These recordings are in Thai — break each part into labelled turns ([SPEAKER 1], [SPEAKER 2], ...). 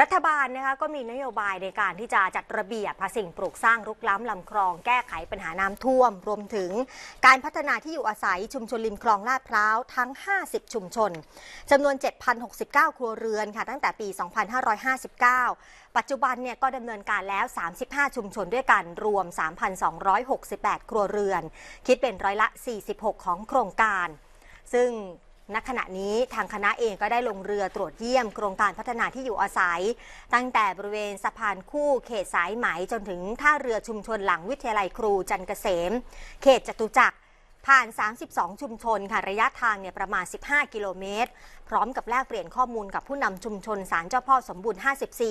[SPEAKER 1] รัฐบาลนะคะก็มีนโยบายในการที่จะจัดระเบียบภาษิ่งปลูกสร้างรุกล้ำลำคลองแก้ไขปัญหาน้ำท่วม รวมถึงการพัฒนาที่อยู่อาศัยชุมชนริมคลองลาดพร้าวทั้ง 50 ชุมชนจำนวน 7,069 ครัวเรือนค่ะ ตั้งแต่ปี 2559 ปัจจุบันเนี่ยก็ดำเนินการแล้ว 35 ชุมชนด้วยกันรวม 3,268 ครัวเรือน คิดเป็นร้อยละ 46 ของโครงการ ซึ่งณขณะนี้ทางคณะเองก็ได้ลงเรือตรวจเยี่ยม โครงการพัฒนาที่อยู่อาศัย ตั้งแต่บริเวณสะพานคู่เขตสายไหมจนถึงท่าเรือชุมชนหลังวิทยาลัยครูจันเกษม เขตจตุจักรผ่าน 32 ชุมชนค่ะระยะทางเนี่ยประมาณ 15 กิโลเมตร พร้อมกับแลกเปลี่ยนข้อมูลกับผู้นำชุมชนสารเจ้าพ่อสมบูรณ์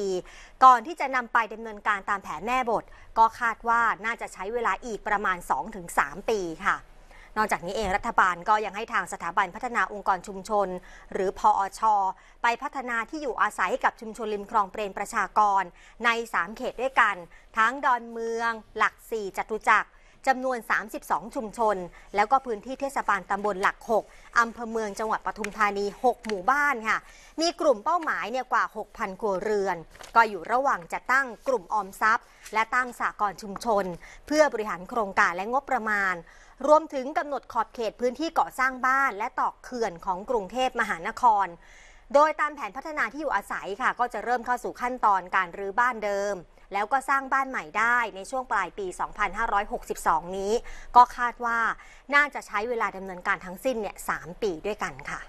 [SPEAKER 1] 54 ก่อนที่จะนำไปดำเนินการตามแผนแม่บท ก็คาดว่าน่าจะใช้เวลาอีกประมาณ 2-3 ปีค่ะนอกจากนี้เองรัฐบาลก็ยังให้ทางสถาบันพัฒนาองค์กรชุมชน หรือพออช ไปพัฒนาที่อยู่อาศัยกับชุมชนริมคลองเปรนประชากร ใน3เขตด้วยกันทั้งดอนเมือง หลักสี่จตุจักรจำนวน 32 ชุมชน แล้วก็พื้นที่เทศบาลตำบลหลัก 6อำเภอเมืองจังหวัดปทุมธานี 6 หมู่บ้านค่ะ มีกลุ่มเป้าหมายเนี่ยกว่า 6,000 ครัวเรือน ก็อยู่ระหว่างจะตั้งกลุ่มออมทรัพย์ และตั้งสากลชุมชน เพื่อบริหารโครงการและงบประมาณ รวมถึงกำหนดขอบเขตพื้นที่ก่อสร้างบ้าน และตอกเขื่อนของกรุงเทพมหานคร โดยตามแผนพัฒนาที่อยู่อาศัยค่ะ ก็จะเริ่มเข้าสู่ขั้นตอนการรื้อบ้านเดิมแล้วก็สร้างบ้านใหม่ได้ในช่วงปลายปี 2562 นี้ ก็คาดว่าน่าจะใช้เวลาดำเนินการทั้งสิ้นเนี่ย 3 ปีด้วยกันค่ะ